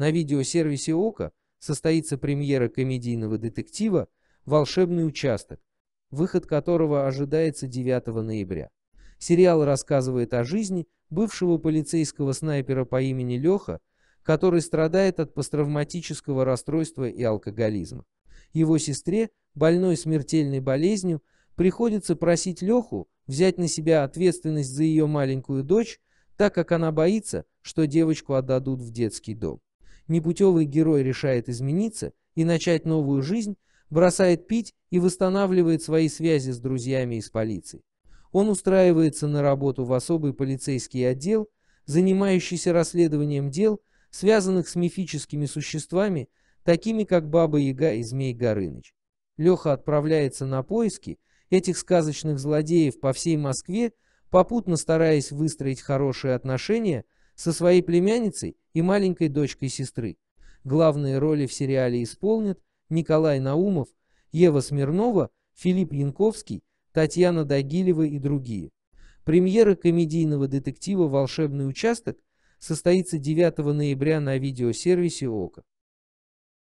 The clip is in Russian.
на видеосервисе ОКО состоится премьера комедийного детектива «Волшебный участок», выход которого ожидается 9 ноября. Сериал рассказывает о жизни бывшего полицейского снайпера по имени Леха, который страдает от посттравматического расстройства и алкоголизма. Его сестре, больной смертельной болезнью, приходится просить Леху взять на себя ответственность за ее маленькую дочь, так как она боится, что девочку отдадут в детский дом непутевый герой решает измениться и начать новую жизнь, бросает пить и восстанавливает свои связи с друзьями из полиции. Он устраивается на работу в особый полицейский отдел, занимающийся расследованием дел, связанных с мифическими существами, такими как Баба Яга и Змей Горыныч. Леха отправляется на поиски этих сказочных злодеев по всей Москве, попутно стараясь выстроить хорошие отношения – со своей племянницей и маленькой дочкой сестры. Главные роли в сериале исполнят Николай Наумов, Ева Смирнова, Филипп Янковский, Татьяна Дагилева и другие. Премьера комедийного детектива «Волшебный участок» состоится 9 ноября на видеосервисе «Око».